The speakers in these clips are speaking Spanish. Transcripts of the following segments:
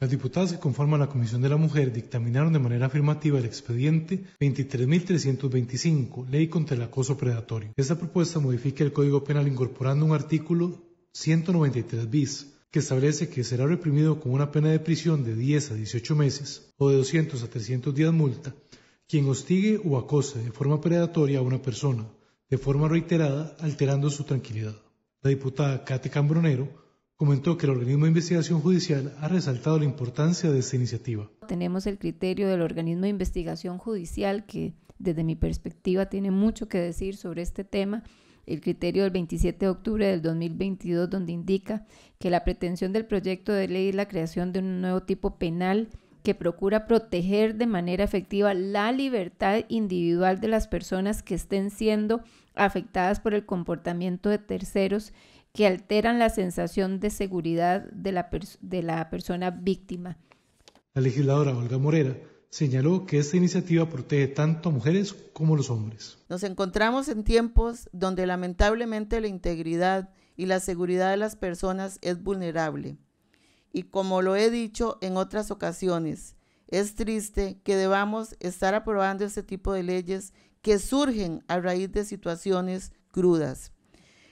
Las diputadas que conforman la Comisión de la Mujer dictaminaron de manera afirmativa el expediente 23.325, Ley contra el Acoso Predatorio. Esta propuesta modifica el Código Penal incorporando un artículo 193 bis que establece que será reprimido con una pena de prisión de 10 a 18 meses o de 200 a 300 días multa quien hostigue o acose de forma predatoria a una persona, de forma reiterada, alterando su tranquilidad. La diputada Kate Cambronero comentó que el organismo de investigación judicial ha resaltado la importancia de esta iniciativa. Tenemos el criterio del organismo de investigación judicial que desde mi perspectiva tiene mucho que decir sobre este tema el criterio del 27 de octubre del 2022, donde indica que la pretensión del proyecto de ley es la creación de un nuevo tipo penal que procura proteger de manera efectiva la libertad individual de las personas que estén siendo afectadas por el comportamiento de terceros que alteran la sensación de seguridad de la, persona víctima. La legisladora Olga Morera señaló que esta iniciativa protege tanto a mujeres como a los hombres. Nos encontramos en tiempos donde lamentablemente la integridad y la seguridad de las personas es vulnerable. Y como lo he dicho en otras ocasiones, es triste que debamos estar aprobando este tipo de leyes que surgen a raíz de situaciones crudas.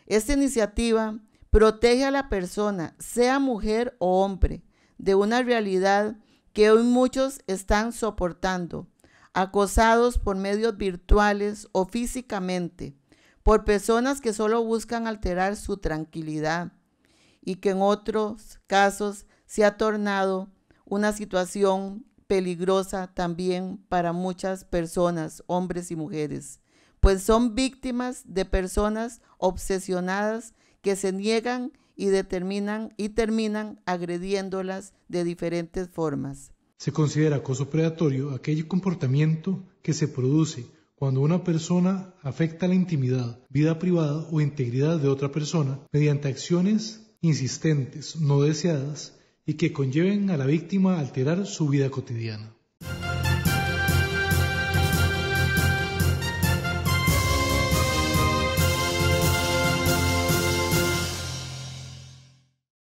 Esta iniciativa protege a la persona, sea mujer o hombre, de una realidad que hoy muchos están soportando, acosados por medios virtuales o físicamente, por personas que solo buscan alterar su tranquilidad y que en otros casos se ha tornado una situación peligrosa también para muchas personas, hombres y mujeres pues son víctimas de personas obsesionadas que se niegan y determinan y terminan agrediéndolas de diferentes formas. Se considera acoso predatorio aquel comportamiento que se produce cuando una persona afecta la intimidad, vida privada o integridad de otra persona mediante acciones insistentes, no deseadas y que conlleven a la víctima a alterar su vida cotidiana.